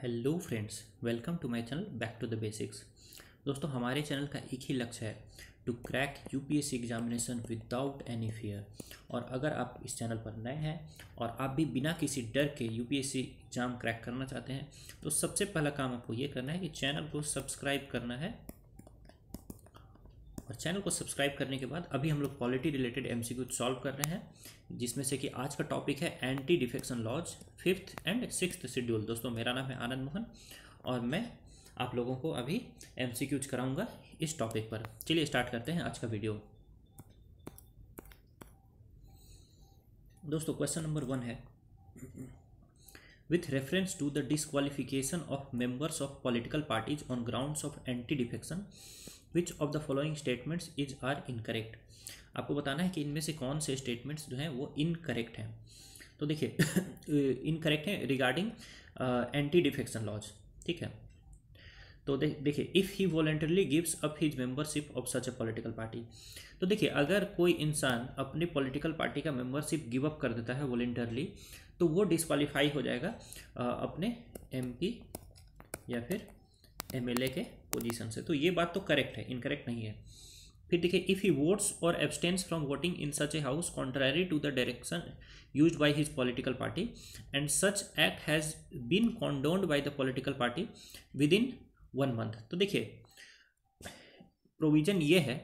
Hello friends welcome to my channel back to the basics दोस्तों हमारे channel का एक ही लक्ष्य है to crack UPSC examination without any fear और अगर आप इस चैनल पर नए हैं और आप भी बिना किसी डर के यूपीएससी एग्ज़ाम क्रैक करना चाहते हैं तो सबसे पहला काम आपको ये करना है कि चैनल को सब्सक्राइब करना है और चैनल को सब्सक्राइब करने के बाद अभी हम लोग पॉलिटी रिलेटेड एम सॉल्व कर रहे हैं जिसमें से कि आज का टॉपिक है anti defection laws fifth and six schedule दोस्तों मेरा नाम है आनंद मोहन और मैं आप लोगों को अभी एम कराऊंगा इस टॉपिक पर चलिए स्टार्ट करते हैं आज का वीडियो दोस्तों क्वेश्चन नंबर वन है with reference to the disqualification of members of political parties on grounds of anti defection which of the following statements is are incorrect आपको बताना है कि इनमें से कौन से स्टेटमेंट्स जो हैं वो इनकरेक्ट हैं तो देखिए इनकरेक्ट हैं रिगार्डिंग एंटी डिफेक्शन लॉज ठीक है तो देखिए if he voluntarily gives up his membership of such a political party तो देखिए अगर कोई इंसान अपने पॉलिटिकल पार्टी का मेंबरशिप गिव अप कर देता है वॉलेंटरली तो वो डिस्कालीफाई हो जाएगा uh, अपने एमपी या फिर एमएलए के पोजीशन से तो ये बात तो करेक्ट है इनकरेक्ट नहीं है फिर देखिए if he votes or abstains from voting in such a house contrary to the direction use by his political party and such act has been condoned by the political party within one month तो देखिए provision ये है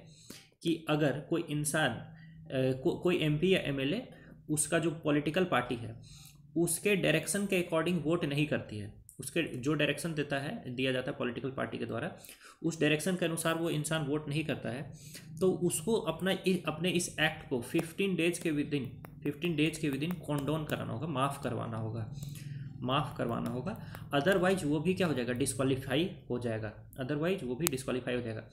कि अगर कोई इंसान को, कोई पी या ए उसका जो पॉलिटिकल पार्टी है उसके डायरेक्शन के अकॉर्डिंग वोट नहीं करती है उसके जो डायरेक्शन देता है दिया जाता है पॉलिटिकल पार्टी के द्वारा उस डायरेक्शन के अनुसार वो इंसान वोट नहीं करता है तो उसको अपना अपने इस एक्ट को फिफ्टीन डेज के विदिन फिफ्टीन डेज के विदिन कॉन्डोन कराना होगा माफ़ करवाना होगा माफ़ करवाना होगा अदरवाइज वो भी क्या हो जाएगा डिस्कालीफाई हो जाएगा अदरवाइज वो भी डिस्कालीफाई हो जाएगा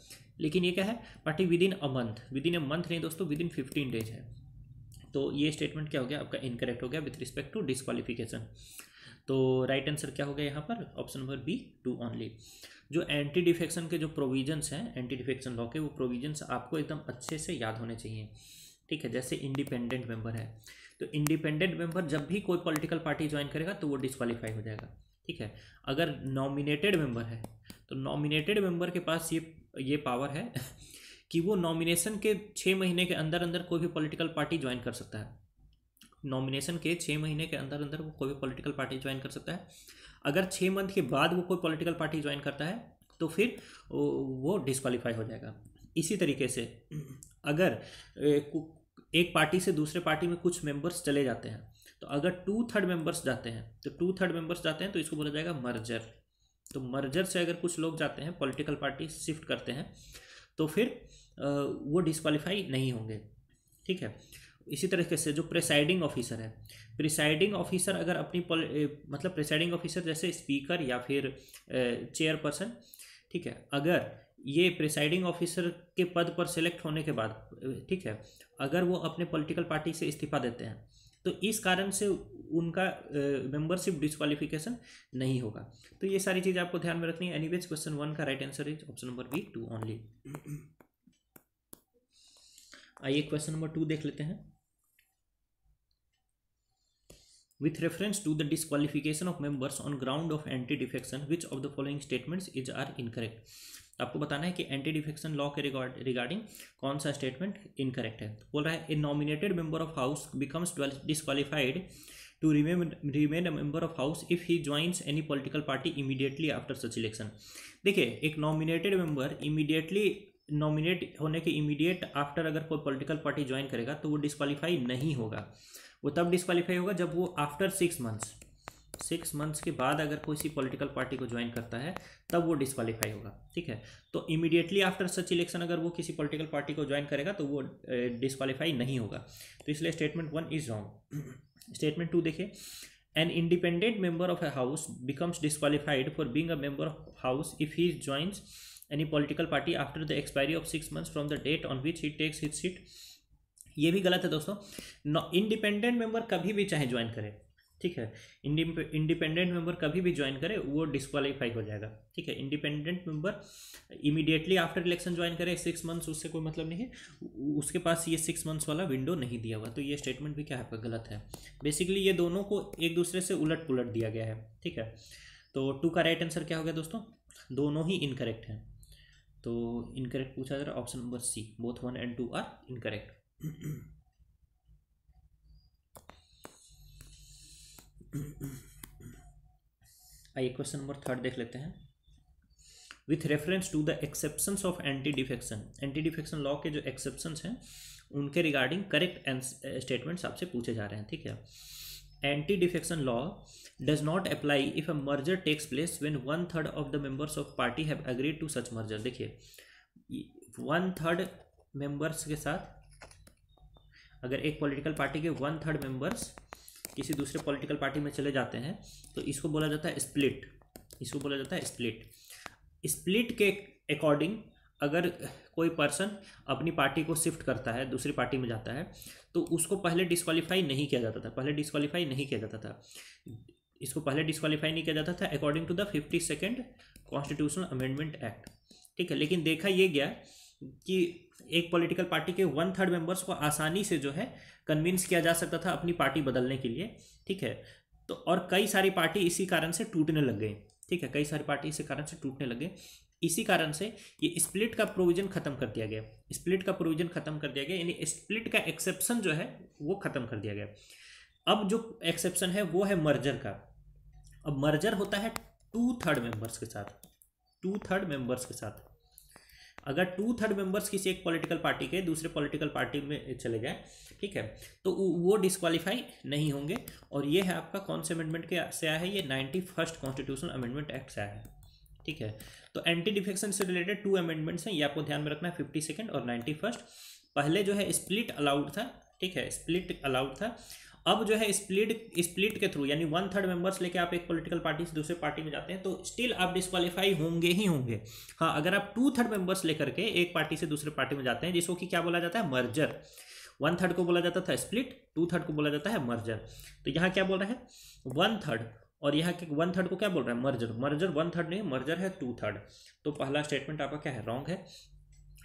लेकिन ये क्या है party within a month within a month नहीं दोस्तों विद इन फिफ्टीन डेज है तो ये स्टेटमेंट क्या हो गया आपका इनकरेक्ट हो गया विथ रिस्पेक्ट टू डिस्कालीफिकेशन तो राइट right आंसर क्या हो गया यहाँ पर option number B two only जो एंटी डिफेक्शन के जो प्रोविजंस हैं एंटी डिफेक्शन लॉ के वो प्रोविजंस आपको एकदम अच्छे से याद होने चाहिए ठीक है जैसे इंडिपेंडेंट मेंबर है तो इंडिपेंडेंट मेंबर जब भी कोई पॉलिटिकल पार्टी ज्वाइन करेगा तो वो डिसक्वालीफाई हो जाएगा ठीक है अगर नॉमिनेटेड मेंबर है तो नॉमिनेटेड मेंबर के पास ये ये पावर है कि वो नॉमिनेशन के छः महीने के अंदर अंदर कोई भी पॉलिटिकल पार्टी ज्वाइन कर सकता है नॉमिनेशन के छः महीने के अंदर अंदर वो कोई भी पॉलिटिकल पार्टी ज्वाइन कर सकता है अगर छः मंथ के बाद वो कोई पॉलिटिकल पार्टी ज्वाइन करता है तो फिर वो डिस्कालीफाई हो जाएगा इसी तरीके से अगर एक पार्टी से दूसरे पार्टी में कुछ मेंबर्स चले जाते हैं तो अगर टू थर्ड मेंबर्स जाते हैं तो टू थर्ड मेंबर्स जाते हैं तो इसको बोला जाएगा मर्जर तो मर्जर से अगर कुछ लोग जाते हैं पॉलिटिकल पार्टी शिफ्ट करते हैं तो फिर वो डिस्कालीफाई नहीं होंगे ठीक है इसी तरीके से जो प्रिसाइडिंग ऑफिसर है प्रिसाइडिंग ऑफिसर अगर अपनी मतलब प्रिसाइडिंग ऑफिसर जैसे स्पीकर या फिर चेयरपर्सन ठीक है अगर ये प्रिसाइडिंग ऑफिसर के पद पर सिलेक्ट होने के बाद ठीक है अगर वो अपने पॉलिटिकल पार्टी से इस्तीफा देते हैं तो इस कारण से उनका मेंबरशिप डिस्कालिफिकेशन नहीं होगा तो ये सारी चीज़ आपको ध्यान में रखनी है एनीवेज क्वेश्चन वन का right answer is option number B two only आइए क्वेश्चन नंबर टू देख लेते हैं with reference to the disqualification of members on ground of anti defection which of the following statements is are incorrect आपको बताना है कि anti defection law के regarding कौन सा स्टेटमेंट इनकरेक्ट है बोल रहा है a nominated member of house becomes disqualified to remain remain a member of house if he joins any political party immediately after such election देखिए एक नॉमिनेटेड मेंबर इमीडिएटली नॉमिनेट होने के इमीडिएट आफ्टर अगर कोई पॉलिटिकल पार्टी ज्वाइन करेगा तो वो disqualify नहीं होगा वो तब डिस्कालीफाई होगा जब वो after six months six months के बाद अगर कोई पॉलिटिकल पार्टी को ज्वाइन करता है तब वो डिस्कालीफाई होगा ठीक है तो इमीडिएटली आफ्टर सच इलेक्शन अगर वो किसी पॉलिटिकल पार्टी को ज्वाइन करेगा तो वो डिस्कालीफाई नहीं होगा तो इसलिए statement one is wrong statement two देखिए an independent member of a house becomes disqualified for being a member of house if he joins any political party after the expiry of six months from the date on which he takes his seat ये भी गलत है दोस्तों independent member कभी भी चाहे join करें ठीक है इंडिपेंडेंट मेंबर कभी भी ज्वाइन करे वो डिस्कालीफाई हो जाएगा ठीक है independent member immediately after election join करे सिक्स मंथ्स उससे कोई मतलब नहीं है उसके पास ये सिक्स मंथ्स वाला विंडो नहीं दिया हुआ तो ये स्टेटमेंट भी क्या है आपका गलत है बेसिकली ये दोनों को एक दूसरे से उलट पुलट दिया गया है ठीक है तो टू का राइट आंसर क्या हो गया दोस्तों दोनों ही इनकरेक्ट हैं तो इनकरेक्ट पूछा जा रहा है option number C both one and two are incorrect आइए क्वेश्चन नंबर थर्ड देख लेते हैं with reference to the exception of anti defection anti defection law के जो एक्सेप्शन हैं उनके रिगार्डिंग करेक्ट स्टेटमेंट्स आपसे पूछे जा रहे हैं ठीक है anti defection law does not apply if a merger takes place when one third of the members of party have agreed to such merger देखिए वन थर्ड मेंबर्स के साथ अगर एक पॉलिटिकल पार्टी के वन थर्ड मेंबर्स किसी दूसरे political party में चले जाते हैं तो इसको बोला जाता है स्प्लिट इसको बोला जाता है स्प्लिट स्प्लिट के अकॉर्डिंग अगर कोई पर्सन अपनी पार्टी को शिफ्ट करता है दूसरी पार्टी में जाता है तो उसको पहले डिस्कवालीफाई नहीं किया जाता था पहले डिस्कवालीफाई नहीं किया जाता था इसको पहले डिस्कवालीफाई नहीं किया जाता था according to the fifty second constitutional amendment act ठीक है लेकिन देखा यह गया कि एक पॉलिटिकल पार्टी के वन थर्ड मेंबर्स को आसानी से जो है कन्विंस किया जा सकता था अपनी पार्टी बदलने के लिए ठीक है तो और कई सारी पार्टी इसी कारण से टूटने लग गई ठीक है कई सारी पार्टी इसी कारण से टूटने लगे इसी कारण से ये स्प्लिट का प्रोविजन खत्म कर दिया गया स्प्लिट का प्रोविजन खत्म कर दिया गया यानी स्प्लिट का एक्सेप्शन जो है वो खत्म कर दिया गया अब जो एक्सेप्शन है वो है मर्जर का अब मर्जर होता है टू थर्ड मेंबर्स के साथ टू थर्ड मेंबर्स के साथ अगर टू थर्ड मेंबर्स किसी एक पॉलिटिकल पार्टी के दूसरे पॉलिटिकल पार्टी में चले जाए ठीक है तो वो डिस्कालीफाई नहीं होंगे और ये है आपका कौन से अमेंडमेंट के से आया है ये ninety first constitution amendment act से आया है ठीक है तो एंटी डिफेक्शन से रिलेटेड टू अमेंडमेंट्स हैं ये आपको ध्यान में रखना है फिफ्टी सेकेंड और नाइन्टी फर्स्ट पहले जो है स्प्लिट अलाउड था ठीक है स्प्लिट अलाउड था अब जो है स्प्लिट स्प्लिट के थ्रू यानी वन थर्ड मेंबर्स लेके आप एक पॉलिटिकल पार्टी से दूसरे पार्टी में जाते हैं तो स्टिल आप डिस्कालीफाई होंगे ही होंगे हाँ अगर आप टू थर्ड मेंबर्स लेकर के एक पार्टी से दूसरे पार्टी में जाते हैं जिसको कि क्या बोला जाता है मर्जर वन थर्ड को बोला जाता था स्प्लिट टू थर्ड को बोला जाता है मर्जर तो यहाँ क्या बोल रहे हैं वन थर्ड और यहाँ के वन थर्ड को क्या बोल रहे हैं मर्जर मर्जर वन थर्ड नहीं मर्जर है टू थर्ड तो पहला स्टेटमेंट आपका क्या है रॉन्ग है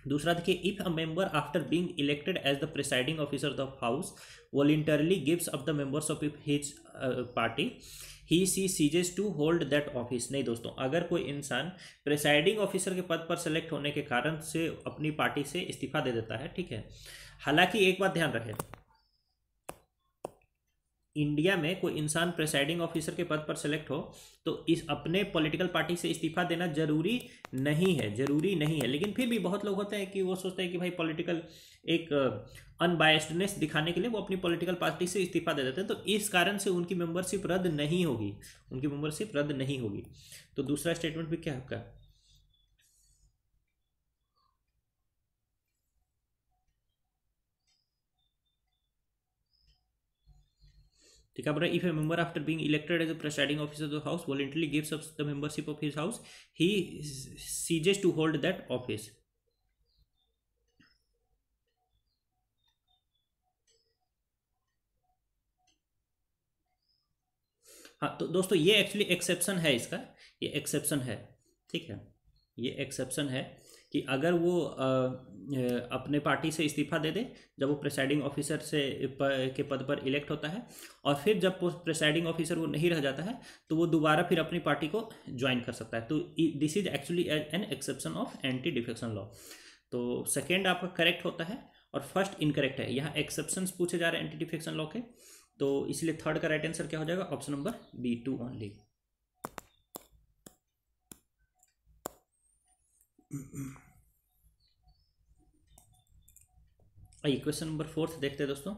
दूसरा देखिए if a member after being elected as the presiding officer of house voluntarily gives up the members of his party he सी ceases to hold that office नहीं दोस्तों अगर कोई इंसान प्रिसाइडिंग ऑफिसर के पद पर सेलेक्ट होने के कारण से अपनी पार्टी से इस्तीफा दे देता है ठीक है हालांकि एक बात ध्यान रखें इंडिया में कोई इंसान प्रेसाइडिंग ऑफिसर के पद पर सेलेक्ट हो तो इस अपने पॉलिटिकल पार्टी से इस्तीफा देना जरूरी नहीं है जरूरी नहीं है लेकिन फिर भी बहुत लोग होते हैं कि वो सोचते हैं कि भाई पॉलिटिकल एक अनबायस्डनेस uh, दिखाने के लिए वो अपनी पॉलिटिकल पार्टी से इस्तीफा दे देते हैं तो इस कारण से उनकी मेंबरशिप रद्द नहीं होगी उनकी मेंबरशिप रद्द नहीं होगी तो दूसरा स्टेटमेंट भी क्या है आपका ठीक है if a member after being elected as a presiding officer of house voluntarily gives up the membership of his house he ceases to hold that office हाँ तो दोस्तों ये एक्चुअली एक्सेप्शन है इसका ये एक्सेप्शन है ठीक है ये एक्सेप्शन है कि अगर वो अपने पार्टी से इस्तीफा दे दे जब वो प्रिसाइडिंग ऑफिसर से के पद पर इलेक्ट होता है और फिर जब प्रिसाइडिंग ऑफिसर वो नहीं रह जाता है तो वो दोबारा फिर अपनी पार्टी को ज्वाइन कर सकता है तो this is actually an exception of anti defection law तो सेकेंड आपका करेक्ट होता है और फर्स्ट इनकरेक्ट है यहाँ एक्सेप्शन पूछे जा रहे हैं एंटी डिफेक्शन लॉ के तो इसलिए थर्ड का राइट आंसर क्या हो जाएगा option number B two only Mm-mm. आइए क्वेश्चन नंबर फोर्थ देखते हैं दोस्तों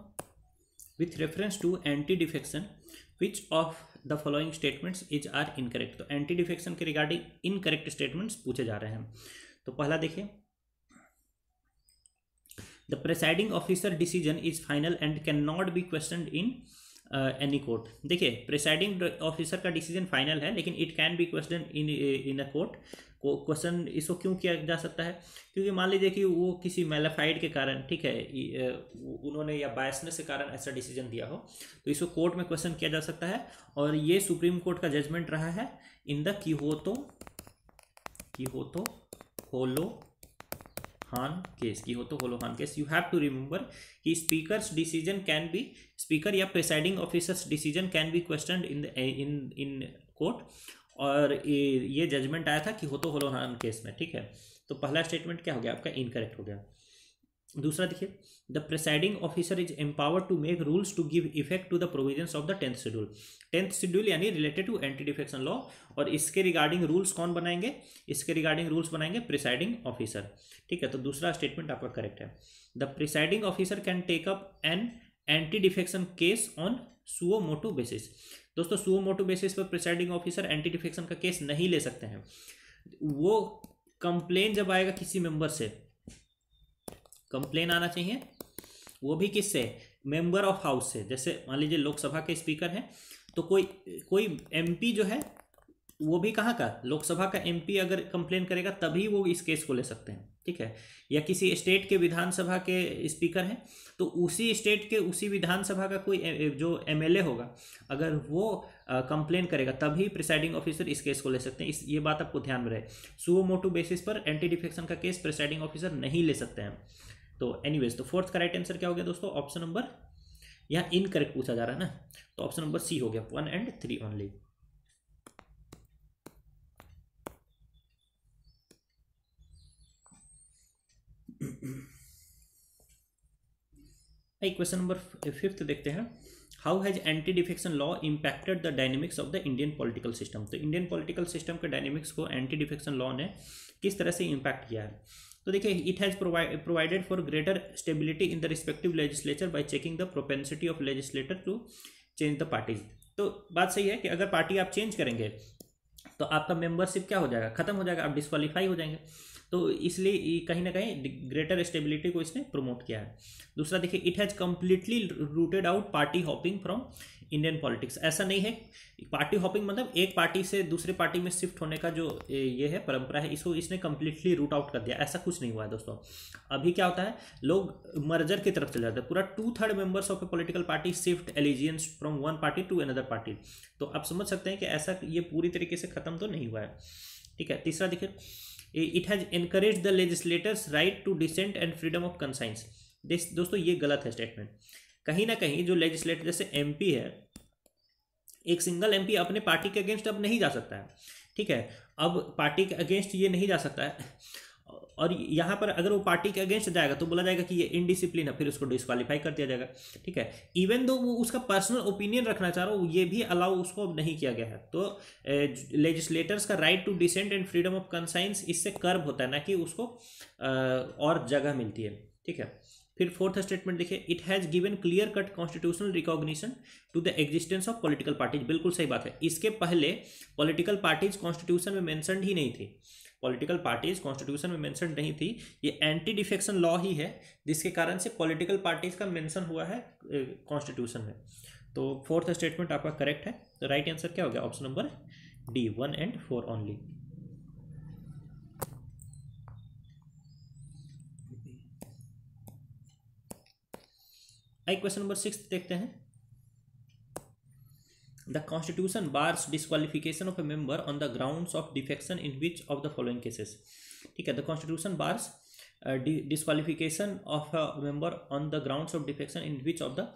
with reference to anti defection which of the following statements is are incorrect तो एंटी डिफेक्शन के रिगार्डिंग इनकरेक्ट स्टेटमेंट्स पूछे जा रहे हैं तो पहला देखिए the presiding officer decision is final and can not be question in any court देखिए प्रेसाइडिंग ऑफिसर का डिसीजन फाइनल है लेकिन it can be question in in a court question इसको क्यों किया जा सकता है क्योंकि मान लीजिए कि वो किसी मेलाफाइड के कारण ठीक है उन्होंने या बायसनेस के कारण ऐसा डिसीजन दिया हो तो इसको कोर्ट में क्वेश्चन किया जा सकता है और ये सुप्रीम कोर्ट का जजमेंट रहा है इन द की हो तो की हो तो होलो हान केस की हो तो Hollohan case you have to remember कि speaker's decision can be speaker या presiding officer's decision can be question in in in court और ये जजमेंट आया था कि हो तो होलो नाम केस में ठीक है तो पहला स्टेटमेंट क्या हो गया आपका इनकरेक्ट हो गया दूसरा देखिए the presiding officer is empower to make rules to give effect to the provisions of the tenth schedule tenth schedule यानी related to anti defection law और इसके रिगार्डिंग रूल्स कौन बनाएंगे इसके रिगार्डिंग रूल्स बनाएंगे प्रिसाइडिंग ऑफिसर ठीक है तो दूसरा स्टेटमेंट आपका करेक्ट है the presiding officer can take up an anti defection case on suo motu basis दोस्तों सुओ मोटो बेसिस पर प्रिसाइडिंग ऑफिसर एंटी डिफेक्शन का केस नहीं ले सकते हैं वो कंप्लेन जब आएगा किसी मेंबर से कंप्लेन आना चाहिए वो भी किससे मेंबर ऑफ हाउस से जैसे मान लीजिए लोकसभा के स्पीकर हैं तो कोई कोई एमपी जो है वो भी कहाँ का लोकसभा का एमपी अगर कंप्लेन करेगा तभी वो इस केस को ले सकते हैं ठीक है या किसी स्टेट के विधानसभा के स्पीकर हैं तो उसी स्टेट के उसी विधानसभा का कोई जो एमएलए होगा अगर वो कंप्लेन करेगा तभी प्रिसाइडिंग ऑफिसर इस केस को ले सकते हैं इस ये बात आपको ध्यान में रहे सुओ मोटू बेसिस पर एंटी डिफेक्शन का केस प्रिसाइडिंग ऑफिसर नहीं ले सकते हैं तो एनीवेज तो फोर्थ का राइट आंसर क्या हो गया दोस्तों ऑप्शन नंबर यहाँ इनकरेक्ट पूछा जा रहा है ना तो ऑप्शन नंबर सी हो गया one and three only question number fifth देखते हैं how has anti defection law impacted the dynamics of the Indian political system तो इंडियन पॉलिटिकल सिस्टम के डायनेमिक्स को एंटी डिफेक्शन लॉ ने किस तरह से इंपैक्ट किया है तो देखिए it has provided for greater stability in the respective legislature by checking the propensity of legislator to change the parties तो बात सही है कि अगर पार्टी आप चेंज करेंगे तो आपका मेंबरशिप क्या हो जाएगा खत्म हो जाएगा आप डिस्कालीफाई हो जाएंगे तो इसलिए कहीं ना कहीं ग्रेटर स्टेबिलिटी को इसने प्रमोट किया है दूसरा देखिए it has completely rooted out party hopping from Indian politics ऐसा नहीं है पार्टी हॉपिंग मतलब एक पार्टी से दूसरे पार्टी में शिफ्ट होने का जो ये है परंपरा है इसको इसने कम्प्लीटली रूट आउट कर दिया ऐसा कुछ नहीं हुआ है दोस्तों अभी क्या होता है लोग मर्जर की तरफ चले जाते हैं पूरा two third members of a political party shift allegiance from one party to another party तो आप समझ सकते हैं कि ऐसा ये पूरी तरीके से खत्म तो नहीं हुआ है ठीक है तीसरा देखिए it has increase the legislators right to dissent and freedom of conscience दोस्तों ये गलत है स्टेटमेंट कहीं ना कहीं जो लेजिस्लेटर जैसे एम है एक सिंगल एम अपने पार्टी के अगेंस्ट अब नहीं जा सकता है ठीक है अब पार्टी के अगेंस्ट ये नहीं जा सकता है और यहाँ पर अगर वो पार्टी के अगेंस्ट जाएगा तो बोला जाएगा कि ये इनडिसिप्लिन है फिर उसको डिस्कालीफाई कर दिया जाएगा ठीक है इवन दो वो उसका पर्सनल ओपिनियन रखना चाह रहा हो ये भी अलाउ उसको नहीं किया गया है तो लेजिस्लेटर्स का right to dissent and freedom of conscience इससे कर्व होता है ना कि उसको और जगह मिलती है ठीक है फिर फोर्थ स्टेटमेंट देखिए it has given clear cut constitutional recognition to the existence of political parties बिल्कुल सही बात है इसके पहले पॉलिटिकल पार्टीज कॉन्स्टिट्यूशन में मैंसनड ही नहीं थी पॉलिटिकल पार्टीज कॉन्स्टिट्यूशन में मेंशन नहीं थी ये एंटी डिफेक्शन लॉ ही है जिसके कारण से पॉलिटिकल पार्टीज का मेंशन हुआ है कॉन्स्टिट्यूशन में तो फोर्थ स्टेटमेंट आपका करेक्ट है तो राइट आंसर क्या हो गया option number D one and four only आई क्वेश्चन नंबर सिक्स देखते हैं the constitution bars disqualification of a member on the ground of defection in which of the following cases ठीक है the constitution bars disqualification of a member on the ground of defection in which of the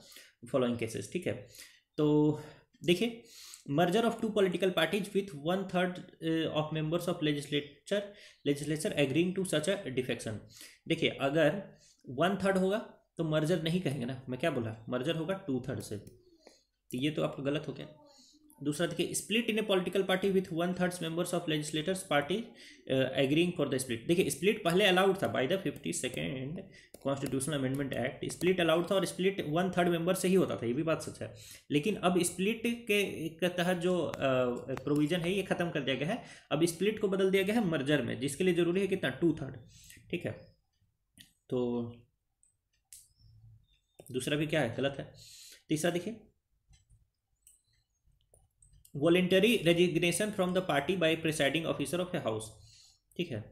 following cases ठीक है तो देखिए merger of two political parties with one third of members of legislature legislature agreeing to such a defection देखिए अगर one third होगा तो merger नहीं कहेंगे ना मैं क्या बोला मर्जर होगा टू थर्ड से तो ये तो आपका गलत हो गया दूसरा देखिए split in a political party with one thirds members of legislators party agreeing for the split देखिए स्प्लिट पहले अलाउड था by the fifty second constitutional amendment act split allowed था और स्प्लिट वन थर्ड मेंबर से ही होता था ये भी बात सच है लेकिन अब स्प्लिट के, के तहत जो प्रोविजन uh, है ये खत्म कर दिया गया है अब स्प्लिट को बदल दिया गया है मर्जर में जिसके लिए जरूरी है कितना टू थर्ड ठीक है तो दूसरा भी क्या है गलत है तीसरा देखिए voluntary resignation from the party by presiding officer of a house ठीक है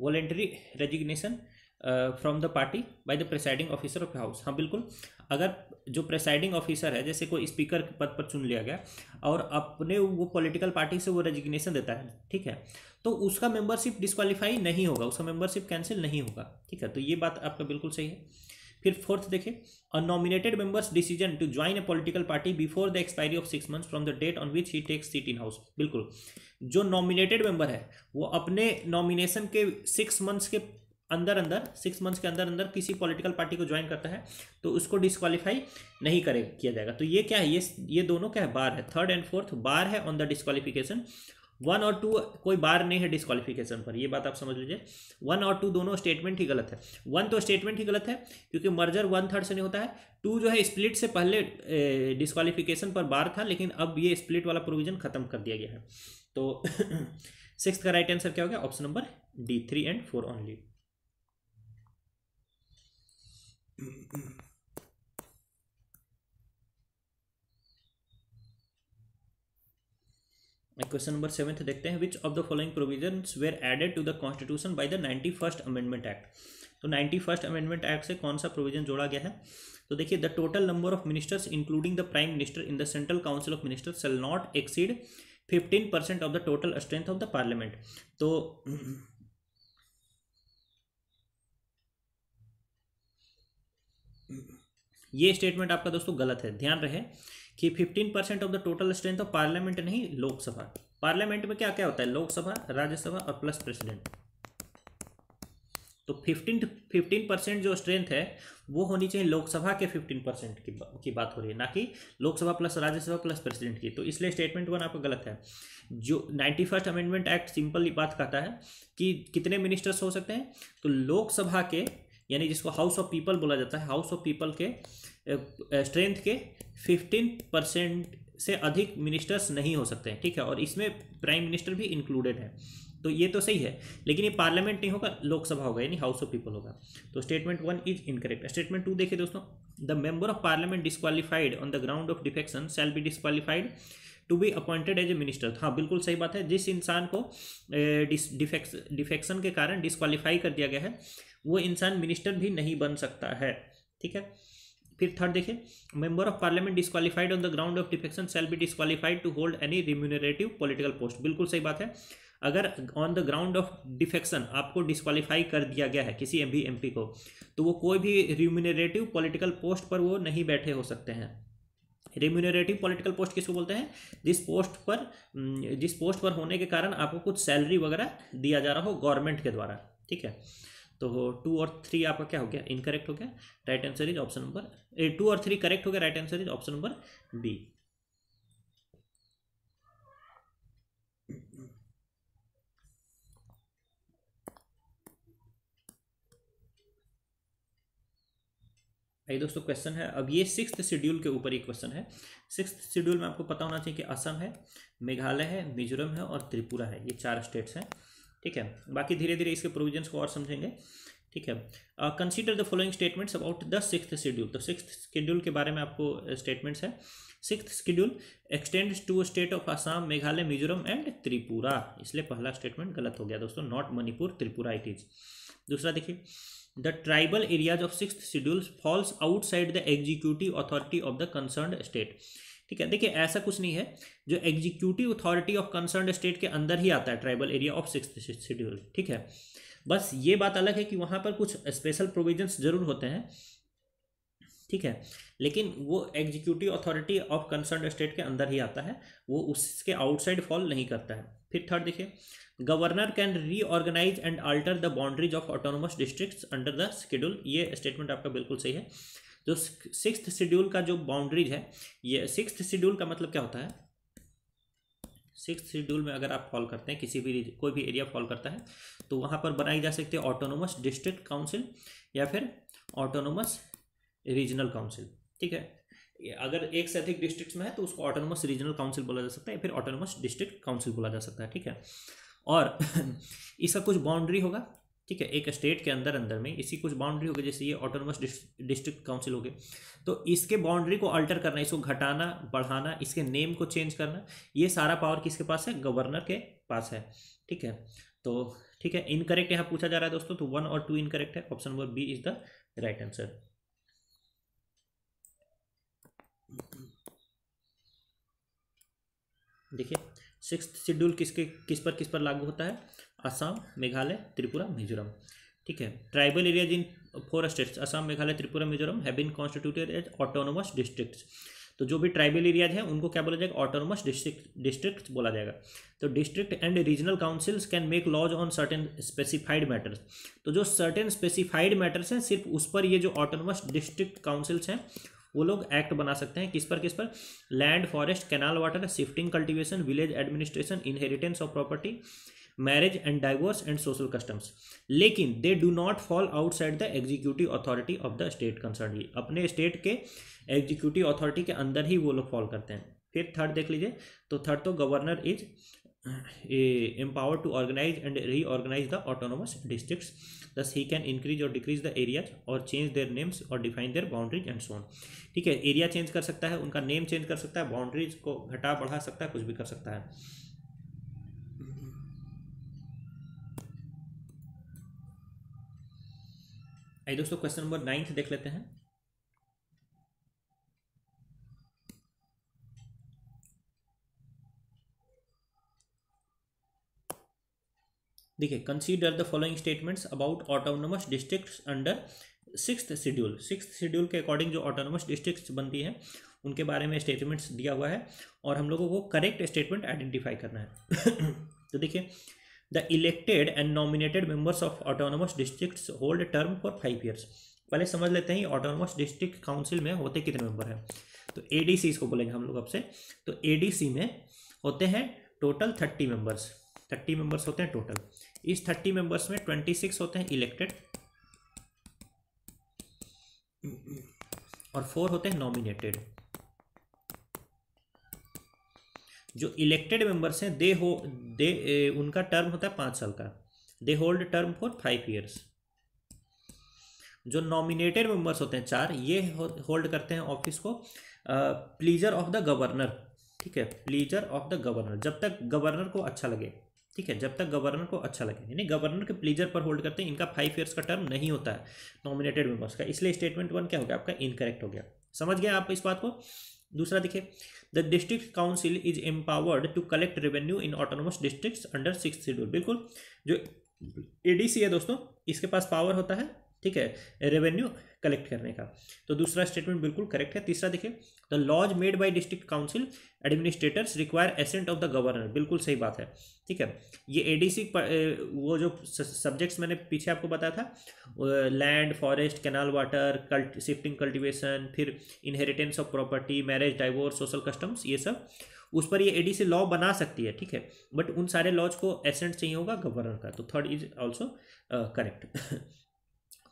voluntary resignation from the party by the presiding officer of a house हाँ बिल्कुल अगर जो प्रेसाइडिंग ऑफिसर है जैसे कोई स्पीकर के पद पर चुन लिया गया और अपने वो पॉलिटिकल पार्टी से वो रेजिग्नेशन देता है ठीक है तो उसका मेंबरशिप डिस्कालीफाई नहीं होगा उसका मेंबरशिप कैंसिल नहीं होगा ठीक है तो ये बात आपका बिल्कुल सही है फिर फोर्थ देखें a nominated member's decision to join a political party before the expiry of six months from the date on which he takes seat in house बिल्कुल जो नॉमिनेटेड मेंबर है वो अपने नॉमिनेशन के सिक्स मंथ्स के अंदर अंदर सिक्स मंथ्स के अंदर अंदर किसी पॉलिटिकल पार्टी को ज्वाइन करता है तो उसको डिस्कालीफाई नहीं करे किया जाएगा तो ये क्या है ये ये दोनों क्या है बार है थर्ड एंड फोर्थ बार है ऑन द डिस्कालीफिकेशन वन और टू कोई बार नहीं है डिस्कालिफिकेशन पर ये बात आप समझ लीजिए वन और टू दोनों स्टेटमेंट ही गलत है वन तो स्टेटमेंट ही गलत है क्योंकि मर्जर वन थर्ड से नहीं होता है टू जो है स्प्लिट से पहले डिस्कालिफिकेशन पर बार था लेकिन अब ये स्प्लिट वाला प्रोविजन खत्म कर दिया गया है तो सिक्स का राइट आंसर क्या हो गया option number D three and four only question number seventh देखते हैं which of the following provision were added to the constitution by the ninety first amendment act तो नाइन्टी फर्स्ट अमेंडमेंट एक्ट से कौन सा provision जोड़ा गया है तो देखिए the total number of ministers including the prime minister in the central council of ministers shall not exceed fifteen percent of the total strength of the parliament तो ये स्टेटमेंट आपका दोस्तों गलत है ध्यान रहे कि 15 percent of the total strength of parliament नहीं लोकसभा पार्लियामेंट में क्या क्या होता है लोकसभा राज्यसभा और प्लस प्रेसिडेंट तो 15 15 परसेंट जो स्ट्रेंथ है वो होनी चाहिए लोकसभा के 15 परसेंट की, बा, की बात हो रही है ना कि Lok Sabha plus Rajya Sabha plus president की तो इसलिए स्टेटमेंट वन आपका गलत है जो ninety first amendment act simple बात कहता है कि कितने मिनिस्टर्स हो सकते हैं तो लोकसभा के यानी जिसको हाउस ऑफ पीपल बोला जाता है हाउस ऑफ पीपल के स्ट्रेंथ के फिफ्टीन परसेंट से अधिक मिनिस्टर्स नहीं हो सकते हैं ठीक है और इसमें प्राइम मिनिस्टर भी इंक्लूडेड है तो ये तो सही है लेकिन ये पार्लियामेंट नहीं होगा लोकसभा होगा यानी हाउस ऑफ पीपल होगा तो statement one is incorrect statement two देखिए दोस्तों the member of parliament disqualified on the ground of defection shall be disqualified to be appointed as a minister हाँ बिल्कुल सही बात है जिस इंसान को डिफेक्शन के कारण डिस्कालीफाई कर दिया गया है वो इंसान मिनिस्टर भी नहीं बन सकता है ठीक है फिर थर्ड देखिए member of parliament disqualified on the ground of defection shall be disqualified to hold any remunerative political post बिल्कुल सही बात है अगर on the ground of defection आपको डिस्कालीफाई कर दिया गया है किसी एम भी एम को तो वो कोई भी रिम्यूनरेटिव पॉलिटिकल पोस्ट पर वो नहीं बैठे हो सकते हैं रिम्यूनरेटिव पॉलिटिकल पोस्ट किसको बोलते हैं जिस पोस्ट पर जिस पोस्ट पर होने के कारण आपको कुछ सैलरी वगैरह दिया जा रहा हो गवर्नमेंट के द्वारा ठीक है तो टू और थ्री आपका क्या हो गया इनकरेक्ट हो गया right answer is option number two और थ्री करेक्ट हो गया right answer is option number B भाई दोस्तों क्वेश्चन है अब ये सिक्स शेड्यूल के ऊपर एक क्वेश्चन है सिक्स शेड्यूल में आपको पता होना चाहिए कि असम है मेघालय है मिजोरम है और त्रिपुरा है ये चार स्टेट्स हैं ठीक है बाकी धीरे धीरे इसके प्रोविजंस को और समझेंगे ठीक है consider the following statements about the six schedule तो सिक्स शेड्यूल के बारे में आपको स्टेटमेंट्स है six schedule extend to state of Assam Meghalaya Mizoram and Tripura इसलिए पहला स्टेटमेंट गलत हो गया दोस्तों not Manipur Tripura it is दूसरा देखिए the tribal areas of six schedule falls outside the executive authority of the concern state ठीक है देखिए ऐसा कुछ नहीं है जो executive authority of concern state के अंदर ही आता है tribal area of six schedule ठीक है बस ये बात अलग है कि वहाँ पर कुछ स्पेशल प्रोविजंस जरूर होते हैं ठीक है लेकिन वो executive authority of concern state के अंदर ही आता है वो उसके आउटसाइड फॉल नहीं करता है फिर थर्ड देखिए governor can reorganize and alter the boundaries of autonomous district under the schedule ये स्टेटमेंट आपका बिल्कुल सही है जो सिक्स शेड्यूल का जो बाउंड्रीज है ये सिक्स शेड्यूल का मतलब क्या होता है सिक्स शेड्यूल में अगर आप फॉल करते हैं किसी भी कोई भी एरिया फॉल करता है तो वहाँ पर बनाई जा सकती है ऑटोनोमस डिस्ट्रिक्ट काउंसिल या फिर ऑटोनोमस रीजनल काउंसिल ठीक है अगर एक से अधिक डिस्ट्रिक्ट में है तो उसको ऑटोनोमस रीजनल काउंसिल बोला जा सकता है या फिर ऑटोनोमस डिस्ट्रिक्ट काउंसिल बोला जा सकता है ठीक है और इसका कुछ बाउंड्री होगा ठीक है एक स्टेट के अंदर अंदर में इसी कुछ बाउंड्री हो गई जैसे ये ऑटोनोमस डिस्ट्रिक्ट काउंसिल हो गए तो इसके बाउंड्री को अल्टर करना इसको घटाना बढ़ाना इसके नेम को चेंज करना ये सारा पावर किसके पास है गवर्नर के पास है ठीक है तो ठीक है इनकरेक्ट यहाँ पूछा जा रहा है दोस्तों तो वन और टू इनकरेक्ट है option number B is the right answer देखिए सिक्स शेड्यूल किसके किस पर किस पर लागू होता है असम मेघालय त्रिपुरा मिजोरम ठीक है tribal areas in four states Assam Meghalaya Tripura Mizoram have been constituted as autonomous districts तो जो भी ट्राइबल एरियाज हैं उनको क्या बोला जाएगा ऑटोनोमस डिस्ट्रिक्ट डिस्ट्रिक्ट बोला जाएगा तो district and regional councils can make laws on certain specified matters तो जो सर्टेन स्पेसिफाइड मैटर्स हैं सिर्फ उस पर ये जो ऑटोनोमस डिस्ट्रिक्ट काउंसिल्स हैं वो लोग एक्ट बना सकते हैं किस पर किस पर land forest canal water shifting cultivation village administration inheritance of property marriage and divorce and social customs लेकिन they do not fall outside the executive authority of the state concern अपने स्टेट के एग्जीक्यूटिव अथॉरिटी के अंदर ही वो लोग fall करते हैं फिर थर्ड देख लीजिए तो थर्ड तो governor is empower to organise and reorganise the autonomous district thus he can increase or decrease the areas or change their names or define their boundaries and so on ठीक है area change कर सकता है उनका name change कर सकता है boundaries को घटा बढ़ा सकता है कुछ भी कर सकता है आइए दोस्तों क्वेश्चन नंबर नाइन्थ देख लेते हैं देखिए consider the following statements about autonomous districts under six schedule six schedule के अकॉर्डिंग जो ऑटोनोमस डिस्ट्रिक्ट्स बनती हैं उनके बारे में स्टेटमेंट्स दिया हुआ है और हम लोगों को करेक्ट स्टेटमेंट आइडेंटिफाई करना है तो देखिए the elected and nominated members of autonomous district hold term for five years पहले समझ लेते हैं ऑटोनोमस डिस्ट्रिक्ट काउंसिल में होते कितने मेंबर हैं तो एडीसी इसको बोलेंगे हम लोग आपसे तो एडीसी में होते हैं total thirty members thirty members होते हैं टोटल इस थर्टी मेंबर्स में ट्वेंटी सिक्स होते हैं इलेक्टेड और फोर होते हैं नॉमिनेटेड जो इलेक्टेड मेंबर्स हैं दे हो दे ए, उनका टर्म होता है पाँच साल का they hold term for five years जो नॉमिनेटेड मेंबर्स होते हैं चार ये होल्ड करते हैं ऑफिस को प्लीजर ऑफ द गवर्नर ठीक है प्लीजर ऑफ द गवर्नर जब तक गवर्नर को अच्छा लगे ठीक है जब तक गवर्नर को अच्छा लगे यानी गवर्नर के प्लीजर पर होल्ड करते हैं इनका फाइव ईयर्स का टर्म नहीं होता है नॉमिनेटेड मेंबर्स का इसलिए स्टेटमेंट वन क्या हो गया आपका इनकरेक्ट हो गया समझ गया आप इस बात को दूसरा देखिए the district council is empowered to collect revenue in autonomous district under six schedule बिल्कुल जो एडीसी है दोस्तों इसके पास पावर होता है ठीक है रेवेन्यू कलेक्ट करने का तो दूसरा स्टेटमेंट बिल्कुल करेक्ट है तीसरा देखिए the laws made by district council administrators require assent of the governor बिल्कुल सही बात है ठीक है ये एडीसी वो जो सब्जेक्ट्स मैंने पीछे आपको बताया था land forest canal water cult shifting cultivation फिर inheritance of property marriage divorce social customs ये सब उस पर ये एडीसी लॉ बना सकती है ठीक है बट उन सारे लॉज को एसेंट चाहिए होगा गवर्नर का तो थर्ड इज ऑल्सो करेक्ट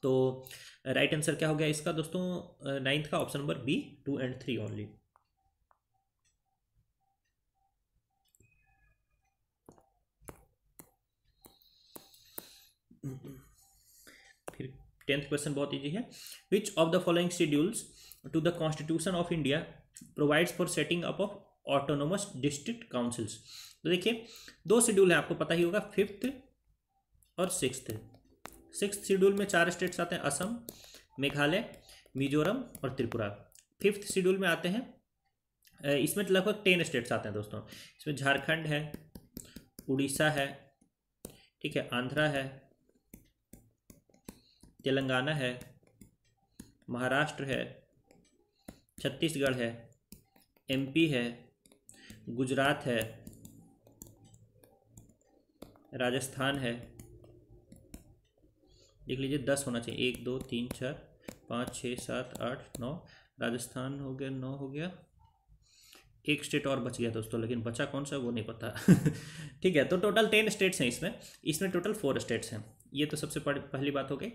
तो राइट आंसर क्या हो गया इसका दोस्तों नाइन्थ का option number B two and three only फिर टेंथ क्वेश्चन बहुत इजी है which of the following schedules to the constitution of India provides for setting up of autonomous district councils तो देखिए दो शेड्यूल है आपको पता ही होगा फिफ्थ और सिक्स्थ सिक्स शेड्यूल में चार स्टेट्स आते हैं असम मेघालय मिजोरम और त्रिपुरा फिफ्थ शेड्यूल में आते हैं इसमें लगभग टेन स्टेट्स आते हैं दोस्तों इसमें झारखंड है उड़ीसा है ठीक है आंध्रा है तेलंगाना है महाराष्ट्र है छत्तीसगढ़ है एमपी है गुजरात है राजस्थान है देख लीजिए दस होना चाहिए एक दो तीन चार पाँच छः सात आठ नौ राजस्थान हो गया नौ हो गया एक स्टेट और बच गया दोस्तों लेकिन बचा कौन सा वो नहीं पता ठीक है तो टोटल टेन स्टेट्स हैं इसमें इसमें टोटल फोर स्टेट्स हैं ये तो सबसे पहली बात हो गई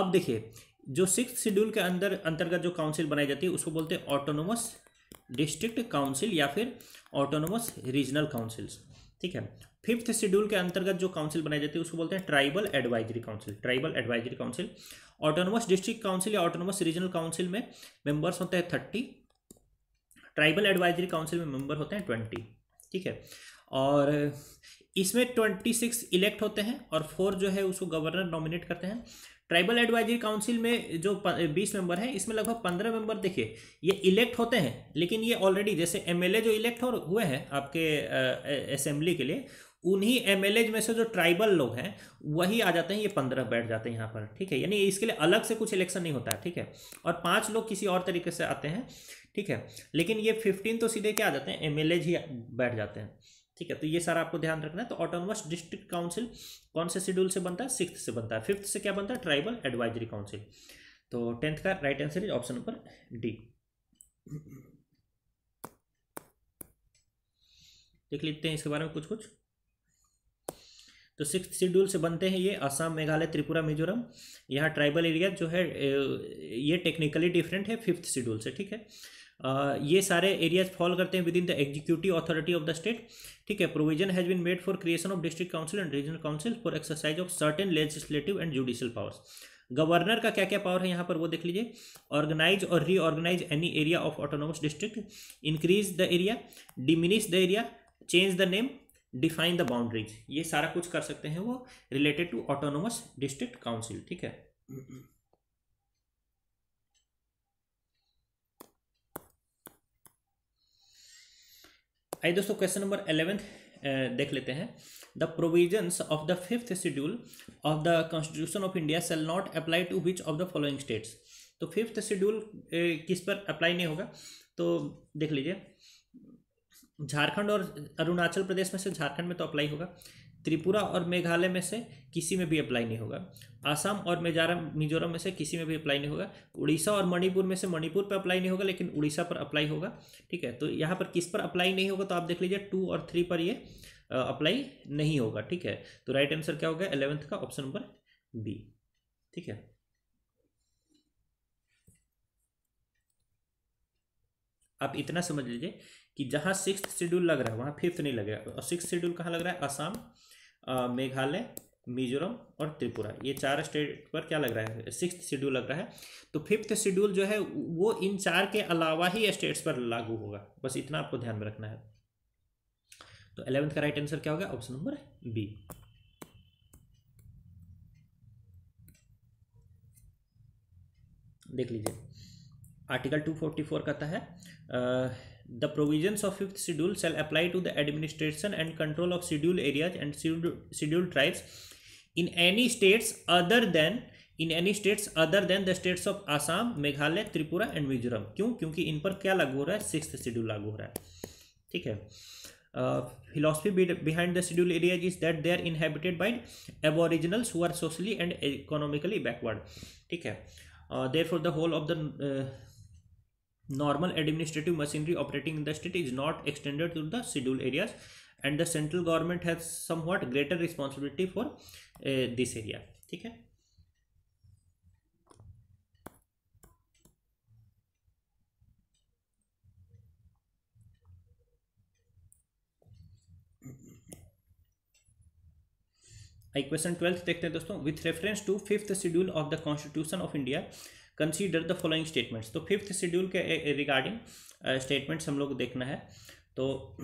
अब देखिए जो सिक्स शेड्यूल के अंदर अंतर्गत जो काउंसिल बनाई जाती है उसको बोलते हैं ऑटोनोमस डिस्ट्रिक्ट काउंसिल या फिर ऑटोनोमस रीजनल काउंसिल्स ठीक है फिफ्थ शेड्यूल के अंतर्गत जो काउंसिल बनाई जाती है उसको बोलते हैं tribal advisory council tribal advisory council autonomous district council या ऑटोनोमस रीजनल काउंसिल में मेंबर्स होते हैं थर्टी ट्राइबल एडवाइजरी काउंसिल में मेंबर होते हैं ट्वेंटी ठीक है और इसमें ट्वेंटी सिक्स इलेक्ट होते हैं और फोर जो है उसको गवर्नर नॉमिनेट करते हैं ट्राइबल एडवाइजरी काउंसिल में जो बीस मेंबर है इसमें लगभग पंद्रह मेंबर देखिए ये इलेक्ट होते हैं लेकिन ये ऑलरेडी जैसे एमएलए जो इलेक्ट हुए हैं आपके असेंबली के लिए उन्हीं एम में से जो ट्राइबल लोग हैं वही आ जाते हैं ये पंद्रह बैठ जाते हैं यहाँ पर ठीक है यानी इसके लिए अलग से कुछ इलेक्शन नहीं होता है ठीक है और पाँच लोग किसी और तरीके से आते हैं ठीक है लेकिन ये फिफ्टीन तो सीधे क्या आ जाते हैं एम ही बैठ जाते हैं ठीक है तो ये सारा आपको ध्यान रखना है तो ऑटोनमस डिस्ट्रिक्ट काउंसिल कौन से शेड्यूल से बनता है सिक्स से बनता है फिफ्थ से क्या बनता है ट्राइबल एडवाइजरी काउंसिल तो टेंथ का right answer is option number D देख लेते हैं इसके बारे में कुछ कुछ तो सिक्स शेड्यूल से बनते हैं ये असम मेघालय त्रिपुरा मिजोरम यहाँ ट्राइबल एरिया जो है ये टेक्निकली डिफरेंट है फिफ्थ शेड्यूल से ठीक है आ, ये सारे एरियाज फॉल करते हैं within the executive authority of the state ठीक है provision has been made for creation of district council and regional council for exercise of certain legislative and judicial powers governor का क्या क्या power है यहाँ पर वो देख लीजिए organise or reorganise any area of autonomous district increase the area diminish the area change the name define the boundaries ये सारा कुछ कर सकते हैं वो related to autonomous district council ठीक है आइए दोस्तों क्वेश्चन नंबर एलेवेंथ देख लेते हैं the provision of the fifth schedule of the constitution of India shall not apply to which of the following states तो फिफ्थ शेड्यूल किस पर अप्लाई नहीं होगा तो देख लीजिए झारखंड और अरुणाचल प्रदेश में से झारखंड में तो अप्लाई होगा त्रिपुरा और मेघालय में से किसी में भी अप्लाई नहीं होगा आसाम और मिजोरम मिजोरम में से किसी में भी अप्लाई नहीं होगा उड़ीसा और मणिपुर में से मणिपुर पर अप्लाई नहीं होगा लेकिन उड़ीसा पर अप्लाई होगा ठीक है तो यहाँ पर किस पर अप्लाई नहीं होगा तो आप देख लीजिए टू और थ्री पर ये अप्लाई नहीं होगा ठीक है तो राइट आंसर क्या होगा एलेवेंथ का ऑप्शन नंबर बी ठीक है आप इतना समझ लीजिए कि जहां सिक्स शेड्यूल लग रहा है वहां फिफ्थ नहीं लगेगा और सिक्स शेड्यूल कहां लग रहा है आसाम मेघालय मिजोरम और त्रिपुरा ये चार स्टेट पर क्या लग रहा है सिक्स शेड्यूल लग रहा है तो फिफ्थ शेड्यूल जो है वो इन चार के अलावा ही स्टेट्स पर लागू होगा बस इतना आपको ध्यान में रखना है तो एलेवेंथ का राइट आंसर क्या होगा ऑप्शन नंबर बी देख लीजिए आर्टिकल 244 कहता है आ, the provisions of fifth schedule shall apply to the administration and control of schedule areas and schedule, schedule tribes in any states other than in any states other than the states of Assam, Meghalaya, Tripura and Mizoram. क्यों? क्योंकि इन पर क्या लागू Sixth schedule लागू हो रहा uh, philosophy behind the schedule areas is that they are inhabited by aboriginals who are socially and economically backward. ठीक है. Uh, therefore, the whole of the uh, normal administrative machinery operating in the state is not extended to the scheduled areas and the central government has somewhat greater responsibility for uh, this area ठीक है आई question twelfth देखते हैं दोस्तों with reference to fifth schedule of the constitution of India consider the following statements तो fifth schedule के regarding statements uh, हम लोग देखना है तो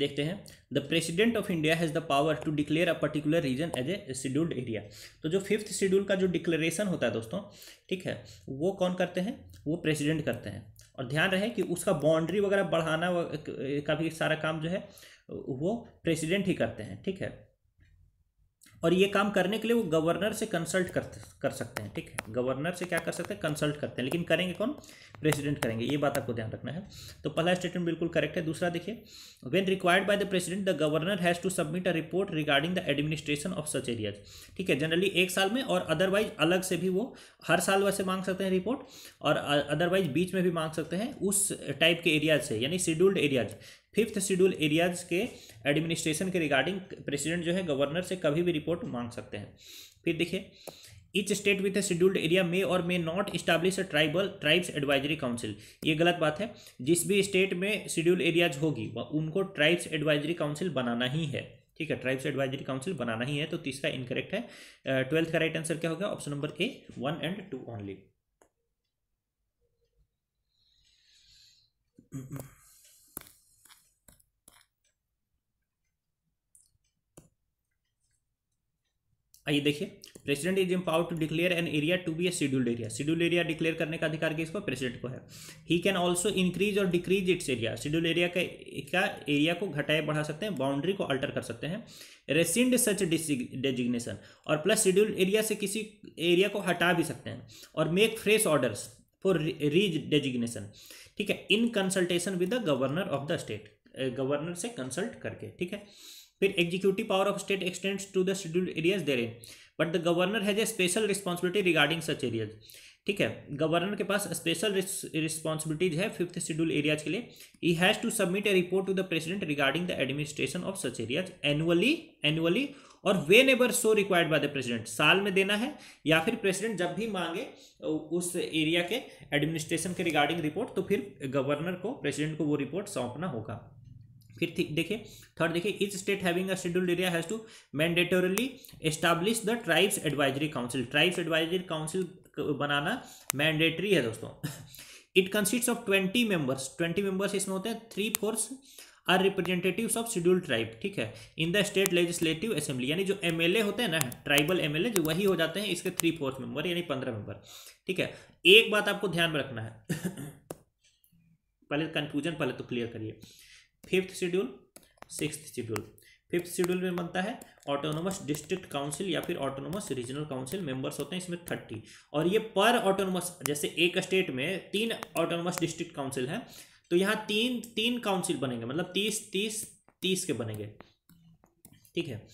देखते हैं the president of India has the power to declare a particular region as a scheduled area तो जो फिफ्थ शेड्यूल का जो डिक्लेरेशन होता है दोस्तों ठीक है वो कौन करते हैं वो प्रेसिडेंट करते हैं और ध्यान रहे कि उसका बाउंड्री वगैरह बढ़ाना का भी सारा काम जो है वो प्रेसिडेंट ही करते हैं ठीक है और ये काम करने के लिए वो गवर्नर से कंसल्ट कर कर सकते हैं ठीक है गवर्नर से क्या कर सकते हैं कंसल्ट करते हैं लेकिन करेंगे कौन प्रेसिडेंट करेंगे ये बात आपको ध्यान रखना है तो पहला स्टेटमेंट बिल्कुल करेक्ट है दूसरा देखिए when required by the president the governor has to submit a report regarding the administration of such areas ठीक है जनरली एक साल में और अदरवाइज अलग से भी वो हर साल वैसे मांग सकते हैं रिपोर्ट और अदरवाइज बीच में भी मांग सकते हैं उस टाइप के एरियाज से यानी scheduled areas fifth schedule areas के एडमिनिस्ट्रेशन के रिगार्डिंग प्रेसिडेंट जो है गवर्नर से कभी भी रिपोर्ट मांग सकते हैं फिर देखिए each state with a scheduled area may or may not establish a tribal tribes advisory council ये गलत बात है जिस भी स्टेट में शेड्यूल एरियाज होगी वह उनको ट्राइब्स एडवाइजरी काउंसिल बनाना ही है ठीक है ट्राइब्स एडवाइजरी काउंसिल बनाना ही है तो तीसरा इनकरेक्ट है ट्वेल्थ का राइट आंसर क्या होगा option number A one and two only आइए देखिए president is empowered to declare an area to be a scheduled area schedule area डिक्लेयर करने का अधिकार किसको प्रेसिडेंट को है he can also increase or decrease its area schedule area का का एरिया को घटाए बढ़ा सकते हैं बाउंड्री को अल्टर कर सकते हैं रेसिंड सच डेजिग्नेशन और प्लस शेड्यूल एरिया से किसी एरिया को हटा भी सकते हैं और make fresh orders for redesignation ठीक है in consultation with the governor of the state governor से कंसल्ट करके ठीक है फिर executive power of state extends to the schedule areas there but the governor has a special responsibility regarding such areas ठीक है governor के पास special responsibilities है फिफ्थ शेड्यूल एरियाज के लिए he has to submit a report to the president regarding the administration of such areas annually annually or whenever so required by the president साल में देना है या फिर प्रेसिडेंट जब भी मांगे उस एरिया के एडमिनिस्ट्रेशन के रिगार्डिंग रिपोर्ट तो फिर गवर्नर को प्रेसिडेंट को वो रिपोर्ट सौंपना होगा फिर देखिए थर्ड देखिए each state having a scheduled area has to mandatorily establish the tribes advisory council tribes advisory council बनाना मैंडेटरी है दोस्तों it consist of twenty members twenty members इसमें होते हैं three fourths are representative of schedule tribe ठीक है in the state legislative assembly यानी जो एम होते हैं ना ट्राइबल एम जो वही हो जाते हैं इसके थ्री फोर्थ मेंबर यानी पंद्रह मेंबर ठीक है एक बात आपको ध्यान में रखना है पहले कंफ्यूजन पहले तो क्लियर करिए fifth schedule six schedule fifth schedule में बनता है ऑटोनोमस डिस्ट्रिक्ट काउंसिल या फिर ऑटोनोमस रीजनल काउंसिल मेंबर्स होते हैं इसमें थर्टी और ये पर ऑटोनोमस जैसे एक स्टेट में तीन ऑटोनोमस डिस्ट्रिक्ट काउंसिल हैं तो यहाँ तीन तीन काउंसिल बनेंगे मतलब तीस तीस तीस के बनेंगे ठीक है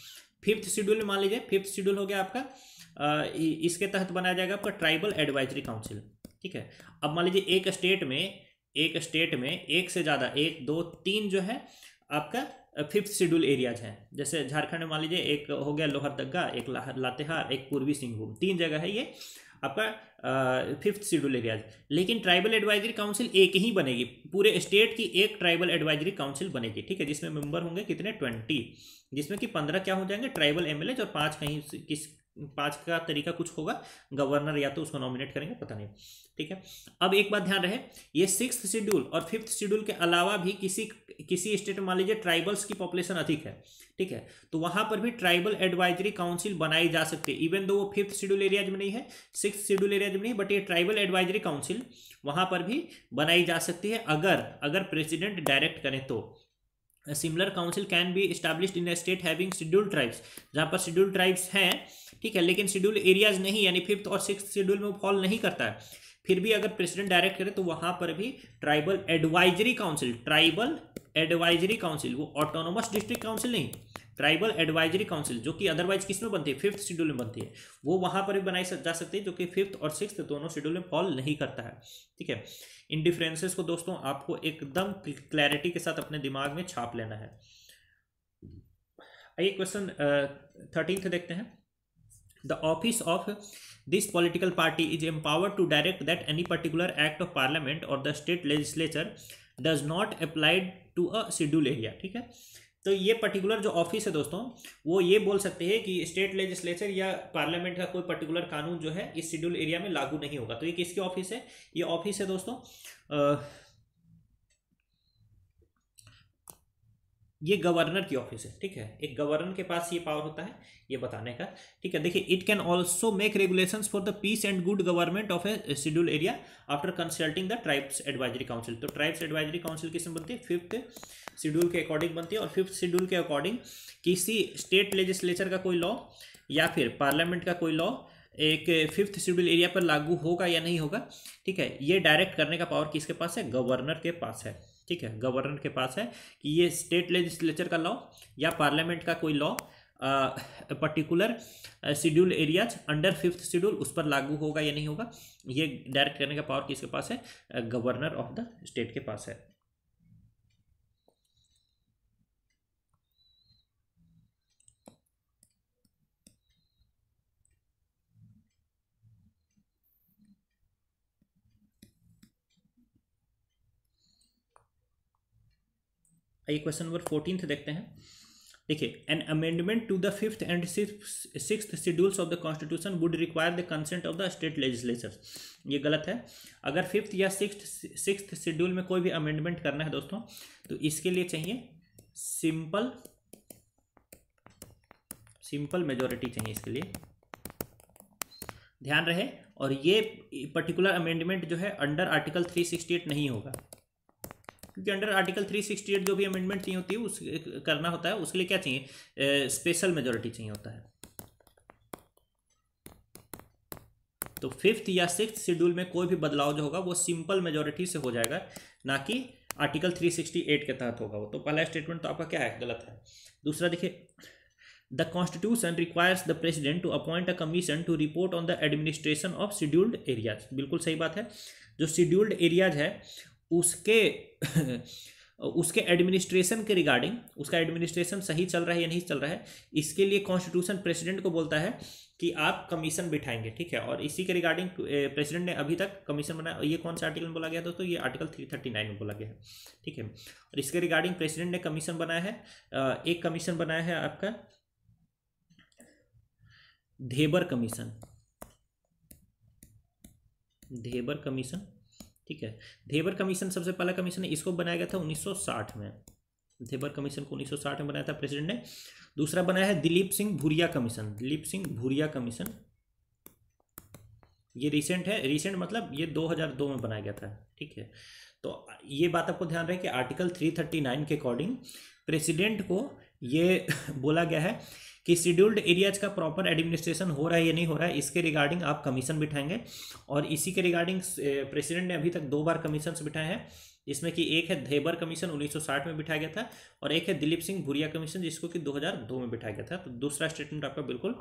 फिफ्थ शेड्यूल में मान लीजिए फिफ्थ शेड्यूल हो गया आपका आ, इसके तहत बनाया जाएगा आपका ट्राइबल एडवाइजरी काउंसिल ठीक है अब मान लीजिए एक स्टेट में एक स्टेट में एक से ज़्यादा एक दो तीन जो है आपका फिफ्थ शेड्यूल एरियाज हैं जैसे झारखंड में मान लीजिए एक हो गया लोहरदगा एक लातेहार एक पूर्वी सिंहभूम तीन जगह है ये आपका फिफ्थ शेड्यूल एरियाज लेकिन ट्राइबल एडवाइजरी काउंसिल एक ही बनेगी पूरे स्टेट की एक ट्राइबल एडवाइजरी काउंसिल बनेगी ठीक है जिसमें मेंबर होंगे कितने ट्वेंटी जिसमें कि पंद्रह क्या हो जाएंगे ट्राइबल एम और पाँच कहीं किस पाँच का तरीका कुछ होगा गवर्नर या तो उसको नॉमिनेट करेंगे पता नहीं ठीक है अब एक बात ध्यान रहे ये सिक्स शेड्यूल और फिफ्थ शेड्यूल के अलावा भी किसी किसी स्टेट में मान लीजिए ट्राइबल्स की पॉपुलेशन अधिक है ठीक है तो वहां पर भी ट्राइबल एडवाइजरी काउंसिल बनाई जा सकती है इवन दो वो फिफ्थ शेड्यूल एरियाज में नहीं है सिक्स शेड्यूल एरियाज में नहीं बट ये ट्राइबल एडवाइजरी काउंसिल वहां पर भी बनाई जा सकती है अगर अगर प्रेसिडेंट डायरेक्ट करें तो similar council can be establish in state having schedule tribes जहाँ पर शेड्यूल ट्राइब्स हैं ठीक है लेकिन शेड्यूल एरियाज नहीं यानी फिफ्थ और सिक्स शेड्यूल में फॉल नहीं करता है फिर भी अगर प्रेसिडेंट डायरेक्ट करे तो वहाँ पर भी tribal advisory council tribal advisory council वो ऑटोनोमस डिस्ट्रिक्ट काउंसिल नहीं ट्राइबल एडवाइजरी काउंसिल जो कि अदरवाइज किस में बनती है फिफ्थ शेड्यूल में बनती है वो वहां पर भी बनाई जा सकती है जो कि फिफ्थ और सिक्स दोनों शेड्यूल में फॉल नहीं करता है ठीक है इन डिफरेंसेस को दोस्तों आपको एकदम क्लैरिटी के साथ अपने दिमाग में छाप लेना है आइए क्वेश्चन थर्टीन देखते हैं the office of this political party is empowered to direct that any particular act of parliament or the state legislature does not applied to a schedule area ठीक है तो ये पर्टिकुलर जो ऑफिस है दोस्तों वो ये बोल सकते हैं कि स्टेट लेजिस्लेचर या पार्लियामेंट का कोई पर्टिकुलर कानून जो है इस शेड्यूल एरिया में लागू नहीं होगा तो ये किसकी ऑफिस है ये ऑफिस है दोस्तों ये गवर्नर की ऑफिस है ठीक है एक गवर्नर के पास ये पावर होता है ये बताने का ठीक है देखिए it can also make regulation for the peace and good government of a schedule area after consulting the tribes advisory council तो ट्राइब्स एडवाइजरी काउंसिल किसमें बनती है फिफ्थ शेड्यूल के अकॉर्डिंग बनती है और फिफ्थ शेड्यूल के अकॉर्डिंग किसी स्टेट लेजिस्लेचर का कोई लॉ या फिर पार्लियामेंट का कोई लॉ एक फिफ्थ शेड्यूल एरिया पर लागू होगा या नहीं होगा ठीक है ये डायरेक्ट करने का पावर किसके पास है गवर्नर के पास है ठीक है गवर्नर के पास है कि ये स्टेट लेजिस्लेचर का लॉ या पार्लियामेंट का कोई law particular schedule areas under fifth schedule उस पर लागू होगा या नहीं होगा ये डायरेक्ट करने का पावर किसके पास है गवर्नर ऑफ द स्टेट के पास है आइए क्वेश्चन नंबर फोर्टीन देखते हैं देखिए an amendment to the fifth and six schedules of the constitution would require the consent of the state legislature ये गलत है अगर फिफ्थ या सिक्स सिक्स शेड्यूल में कोई भी अमेंडमेंट करना है दोस्तों तो इसके लिए चाहिए सिंपल सिंपल मेजोरिटी चाहिए इसके लिए ध्यान रहे और ये पर्टिकुलर अमेंडमेंट जो है अंडर आर्टिकल 368 नहीं होगा क्योंकि under article three sixty eight जो भी अमेंडमेंट चाहिए होती है उस करना होता है उसके लिए क्या चाहिए स्पेशल मेजोरिटी चाहिए होता है तो फिफ्थ या सिक्स शेड्यूल में कोई भी बदलाव जो होगा वो सिंपल मेजोरिटी से हो जाएगा ना कि आर्टिकल 368 के तहत होगा वो तो पहला स्टेटमेंट तो आपका क्या है गलत है दूसरा देखिए the constitution requires the president to appoint a commission to report on the administration of scheduled areas बिल्कुल सही बात है जो शेड्यूल्ड एरियाज है उसके उसके एडमिनिस्ट्रेशन के रिगार्डिंग उसका एडमिनिस्ट्रेशन सही चल रहा है या नहीं चल रहा है इसके लिए कॉन्स्टिट्यूशन प्रेसिडेंट को बोलता है कि आप कमीशन बिठाएंगे ठीक है और इसी के रिगार्डिंग प्रेसिडेंट ने अभी तक कमीशन बनाया ये कौन सा आर्टिकल में बोला गया दोस्तों ये आर्टिकल थ्री थर्टी नाइन में बोला गया है ठीक है और इसके रिगार्डिंग प्रेसिडेंट ने कमीशन बनाया है एक कमीशन बनाया है आपका धेबर कमीशन धेबर कमीशन ठीक है धेबर कमीशन सबसे पहला कमीशन है इसको बनाया गया था 1960 में धेबर कमीशन को 1960 में बनाया था प्रेसिडेंट ने दूसरा बनाया है दिलीप सिंह भूरिया कमीशन दिलीप सिंह भूरिया कमीशन ये रिसेंट है रिसेंट मतलब ये 2002 में बनाया गया था ठीक है तो ये बात आपको ध्यान रहे कि आर्टिकल 339 के अकॉर्डिंग प्रेसिडेंट को ये बोला गया है कि शेड्यूल्ड एरियाज का प्रॉपर एडमिनिस्ट्रेशन हो रहा है या नहीं हो रहा है इसके रिगार्डिंग आप कमीशन बिठाएंगे और इसी के रिगार्डिंग प्रेसिडेंट ने अभी तक दो बार कमीशन बिठाए हैं जिसमें कि एक है धेबर कमीशन उन्नीस में बिठाया गया था और एक है दिलीप सिंह भूरिया कमीशन जिसको कि दो में बिठाया गया था तो दूसरा स्टेटमेंट आपका बिल्कुल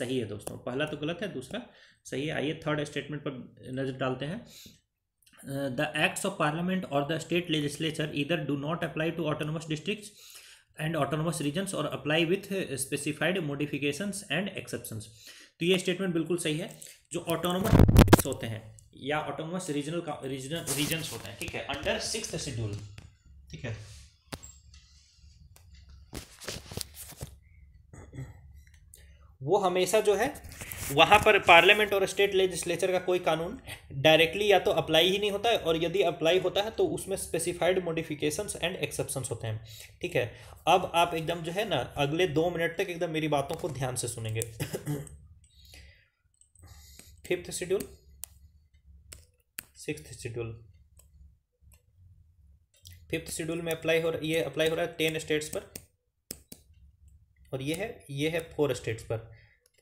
सही है दोस्तों पहला तो गलत है दूसरा सही है आइए थर्ड स्टेटमेंट पर नज़र डालते हैं the acts of parliament or the state legislature either do not apply to autonomous districts and autonomous region or apply with specified modification and exception तो ये स्टेटमेंट बिल्कुल सही है जो ऑटोनोमस होते हैं या ऑटोनोमस रीजनल रीजनल रीजन होते हैं ठीक है अंडर सिक्स शेड्यूल ठीक है वो हमेशा जो है वहाँ पर पार्लियामेंट और स्टेट लेजिस्लेचर का कोई कानून डायरेक्टली या तो अप्लाई ही नहीं होता है और यदि अप्लाई होता है तो उसमें स्पेसिफाइड मोडिफिकेशन एंड एक्सेप्शंस होते हैं ठीक है अब आप एकदम जो है ना अगले दो मिनट तक एकदम मेरी बातों को ध्यान से सुनेंगे fifth schedule six schedule fifth schedule में अप्लाई हो ये अप्लाई हो रहा है टेन स्टेट्स पर और ये है ये है फोर स्टेट्स पर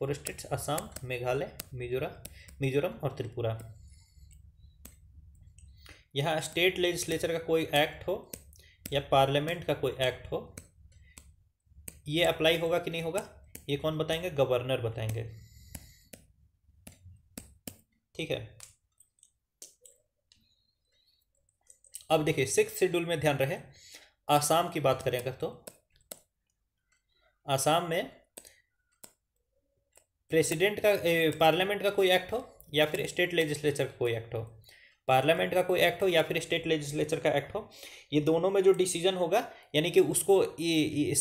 फोर स्टेट्स असम मेघालय मिजोरम मिजोरम और त्रिपुरा यहाँ स्टेट लेजिस्लेचर का कोई एक्ट हो या पार्लियामेंट का कोई एक्ट हो ये अप्लाई होगा कि नहीं होगा ये कौन बताएंगे गवर्नर बताएंगे ठीक है अब देखिए सिक्स शेड्यूल में ध्यान रहे आसाम की बात करें अगर तो आसाम में प्रेसिडेंट का पार्लियामेंट का कोई एक्ट हो या फिर स्टेट लेजिस्लेचर का कोई एक्ट हो पार्लियामेंट का कोई एक्ट हो या फिर स्टेट लेजिस्लेचर का एक्ट हो ये दोनों में जो डिसीजन होगा यानी कि उसको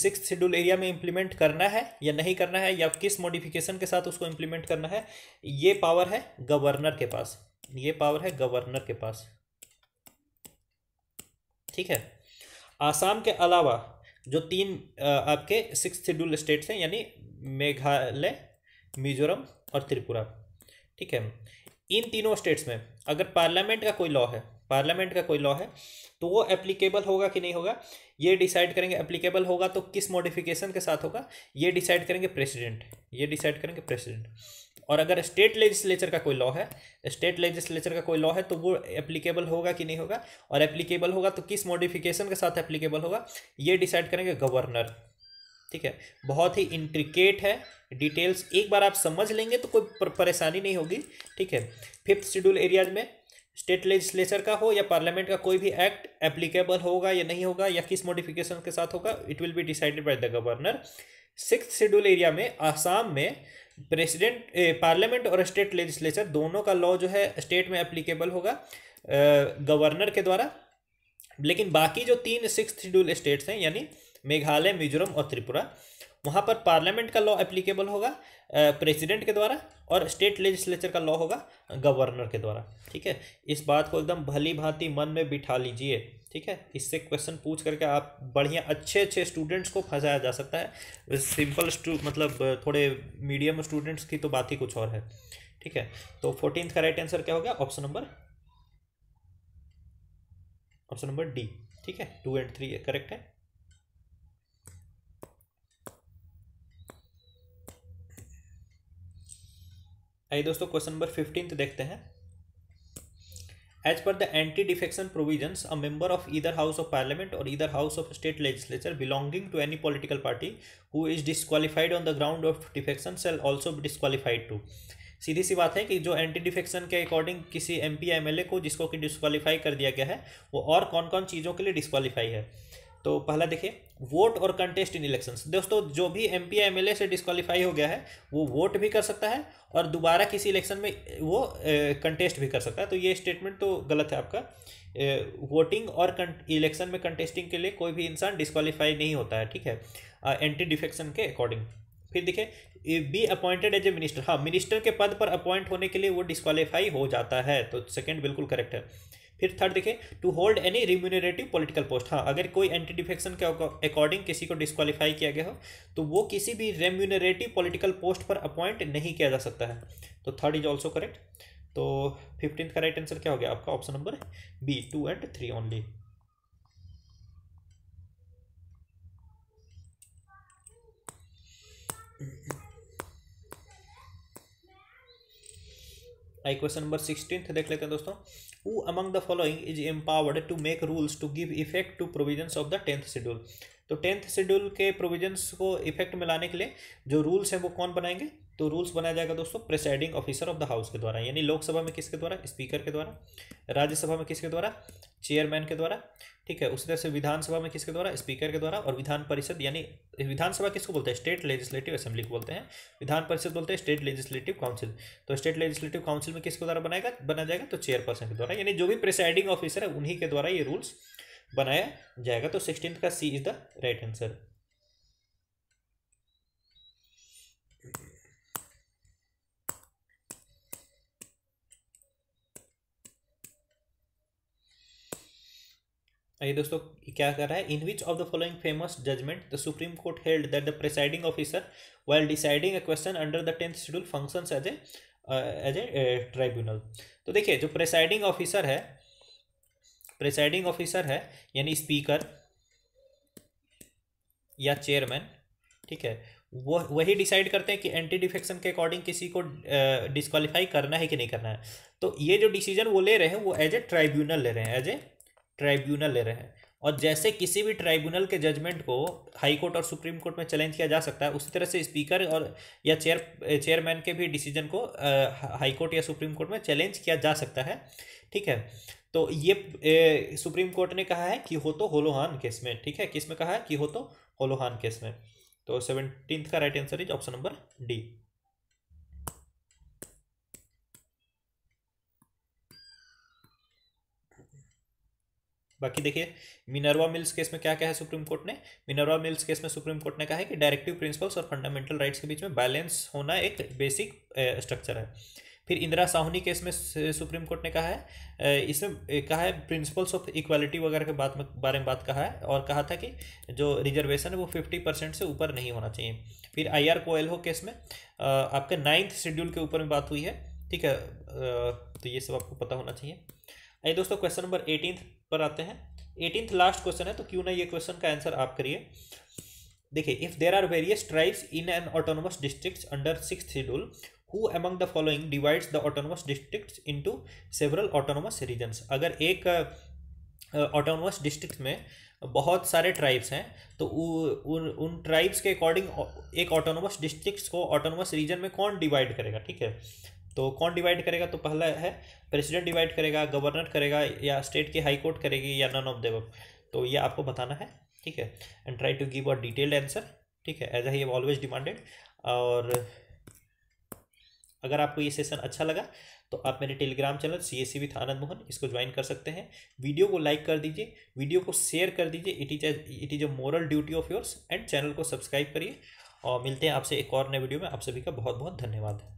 सिक्स शेड्यूल एरिया में इम्प्लीमेंट करना है या नहीं करना है या किस मॉडिफिकेशन के साथ उसको इम्प्लीमेंट करना है ये पावर है गवर्नर के पास ये पावर है गवर्नर के पास ठीक है आसाम के अलावा जो तीन आपके सिक्स शेड्यूल स्टेट्स हैं यानी मेघालय मिजोरम और त्रिपुरा ठीक है इन तीनों स्टेट्स में अगर पार्लियामेंट का कोई लॉ है पार्लियामेंट का कोई लॉ है तो वो एप्लीकेबल होगा कि नहीं होगा ये डिसाइड करेंगे एप्लीकेबल होगा तो किस मॉडिफिकेशन के साथ होगा ये डिसाइड करेंगे प्रेसिडेंट ये डिसाइड करेंगे प्रेसिडेंट और अगर स्टेट लेजिस्लेचर का कोई लॉ है स्टेट लेजिस्लेचर का कोई लॉ है तो वो एप्लीकेबल होगा कि नहीं होगा और एप्लीकेबल होगा तो किस मॉडिफिकेशन के साथ एप्लीकेबल होगा ये डिसाइड करेंगे गवर्नर ठीक है बहुत ही इंट्रिकेट है डिटेल्स एक बार आप समझ लेंगे तो कोई परेशानी नहीं होगी ठीक है फिफ्थ शेड्यूल एरियाज में स्टेट लेजिस्लेचर का हो या पार्लियामेंट का कोई भी एक्ट एप्लीकेबल होगा या नहीं होगा या किस मॉडिफिकेशन के साथ होगा it will be decided by the governor six schedule area में आसाम में प्रेसिडेंट पार्लियामेंट और स्टेट लेजिस्लेचर दोनों का लॉ जो है स्टेट में एप्लीकेबल होगा गवर्नर के द्वारा लेकिन बाकी जो तीन सिक्स शेड्यूल स्टेट्स हैं यानी मेघालय मिजोरम और त्रिपुरा वहाँ पर पार्लियामेंट का लॉ एप्लीकेबल होगा प्रेसिडेंट के द्वारा और स्टेट लेजिस्लेचर का लॉ होगा गवर्नर के द्वारा ठीक है इस बात को एकदम भली भांति मन में बिठा लीजिए ठीक है इससे क्वेश्चन पूछ करके आप बढ़िया अच्छे अच्छे स्टूडेंट्स को फंसाया जा सकता है सिंपल मतलब थोड़े मीडियम स्टूडेंट्स की तो बात ही कुछ और है ठीक है तो फोर्टीन का राइट आंसर क्या हो गया option number option number D ठीक है टू एंड थ्री करेक्ट है आइए दोस्तों क्वेश्चन नंबर फिफ्टीन देखते हैं as per the anti defection provision a member of either house of parliament or either house of state legislature belonging to any political party who is disqualified on the ground of defection shall also disqualified to सीधी सी बात है कि जो anti defection के according किसी M P M L A को जिसको कि डिस्कालीफाई कर दिया गया है वो और कौन कौन चीज़ों के लिए डिस्कालीफाई है तो पहला देखिए वोट और कंटेस्ट इन इलेक्शंस दोस्तों जो भी एम पी एम से डिस्कालीफाई हो गया है वो वोट भी कर सकता है और दोबारा किसी इलेक्शन में वो कंटेस्ट भी कर सकता है तो ये स्टेटमेंट तो गलत है आपका वोटिंग और इलेक्शन में कंटेस्टिंग के लिए कोई भी इंसान डिस्कालीफाई नहीं होता है ठीक है एंटी डिफेक्शन के अकॉर्डिंग फिर देखिए be appointed as a minister हाँ मिनिस्टर के पद पर अपॉइंट होने के लिए वो डिस्कालीफाई हो जाता है तो सेकेंड बिल्कुल करेक्ट है फिर थर्ड देखें to hold any remunerative political post हाँ अगर कोई एंटी डिफेक्शन के अकॉर्डिंग किसी को डिस्कालीफाई किया गया हो तो वो किसी भी रेम्यूनरेटिव पॉलिटिकल पोस्ट पर अपॉइंट नहीं किया जा सकता है तो थर्ड इज ऑल्सो करेक्ट तो फिफ्टींथ का राइट आंसर क्या हो गया आपका option number B two and three only आई क्वेश्चन नंबर सिक्सटीन देख लेते हैं दोस्तों who among the following is empowered to make rules to give effect to provisions of the tenth schedule तो टेंथ शेड्यूल के प्रोविजंस को effect में लाने के लिए जो रूल्स हैं वो कौन बनाएंगे तो रूल्स बनाया जाएगा दोस्तों presiding officer of the house के द्वारा यानी लोकसभा में किसके द्वारा स्पीकर के द्वारा राज्यसभा में किसके द्वारा चेयरमैन के द्वारा ठीक है उसी तरह से विधानसभा में किसके द्वारा स्पीकर के द्वारा और विधान परिषद यानी विधानसभा किसको बोलते हैं स्टेट लेजिस्लेटिव असेंबली को बोलते हैं विधान परिषद बोलते हैं स्टेट लेजिस्लेटिव काउंसिल तो स्टेट लेजिस्लेटिव काउंसिल में किसके द्वारा बनाएगा बनाया जाएगा तो चेयरपर्सन के द्वारा यानी जो भी प्रिसाइडिंग ऑफिसर है उन्हीं के द्वारा ये रूल्स बनाया जाएगा तो सिक्सटीन का C is the right answer ये दोस्तों क्या कर रहा है in which of the following famous judgment the supreme court held that the presiding officer well deciding a question under the tenth schedule function as a as a tribunal तो देखिए जो presiding officer है presiding officer है यानी speaker या chairman ठीक है वो वही डिसाइड करते हैं कि एंटी डिफेक्शन के अकॉर्डिंग किसी को डिस्कालीफाई uh, करना है कि नहीं करना है तो ये जो डिसीजन वो ले रहे हैं वो एज ए ट्राइब्यूनल ले रहे हैं एज ए ट्राइब्यूनल ले रहे हैं और जैसे किसी भी ट्राइब्यूनल के जजमेंट को हाई कोर्ट और सुप्रीम कोर्ट में चैलेंज किया जा सकता है उसी तरह से स्पीकर और या चेयर चेयरमैन के भी डिसीजन को हाई कोर्ट या सुप्रीम कोर्ट में चैलेंज किया जा सकता है ठीक है तो ये ए, सुप्रीम कोर्ट ने कहा है कि हो तो होलोहान केस में ठीक है किस में कहा है कि हो तो होलोहान केस में तो सेवनटीन का right answer is option number D बाकी देखिए मिनरवा मिल्स केस में क्या क्या है सुप्रीम कोर्ट ने मिनरवा मिल्स केस में सुप्रीम कोर्ट ने कहा है कि डायरेक्टिव प्रिंसिपल्स और फंडामेंटल राइट्स के बीच में बैलेंस होना एक बेसिक स्ट्रक्चर है फिर इंदिरा साहनी केस में सुप्रीम कोर्ट ने कहा है इसमें कहा है प्रिंसिपल्स ऑफ इक्वालिटी वगैरह के बात में बारे में बात कहा है और कहा था कि जो रिजर्वेशन है वो फिफ्टी परसेंट से ऊपर नहीं होना चाहिए फिर आई आर हो केस में आपके नाइन्थ शेड्यूल के ऊपर में बात हुई है ठीक है तो ये सब आपको पता होना चाहिए आइए दोस्तों क्वेश्चन नंबर एटीन पर आते हैं एटीनथ लास्ट क्वेश्चन है तो क्यों ना ये क्वेश्चन का आंसर आप करिए देखिए if there are various tribes in an autonomous district under six schedule who among the following divides the autonomous district into several autonomous region अगर एक ऑटोनोमस uh, डिस्ट्रिक्ट में बहुत सारे ट्राइब्स हैं तो उन उन ट्राइब्स के अकॉर्डिंग एक ऑटोनोमस डिस्ट्रिक्ट को ऑटोनोमस रीजन में कौन डिवाइड करेगा ठीक है तो कौन डिवाइड करेगा तो पहला है प्रेसिडेंट डिवाइड करेगा गवर्नर करेगा या स्टेट की हाई कोर्ट करेगी या नन ऑफ देव तो ये आपको बताना है ठीक है and try to give a detailed answer ठीक है as I have always demanded और अगर आपको ये सेशन अच्छा लगा तो आप मेरे Telegram channel C S C with Anand Mohan इसको ज्वाइन कर सकते हैं वीडियो को लाइक कर दीजिए वीडियो को शेयर कर दीजिए it is it is a moral duty of yours and channel को सब्सक्राइब करिए और मिलते हैं आपसे एक और नए वीडियो में आप सभी का बहुत बहुत धन्यवाद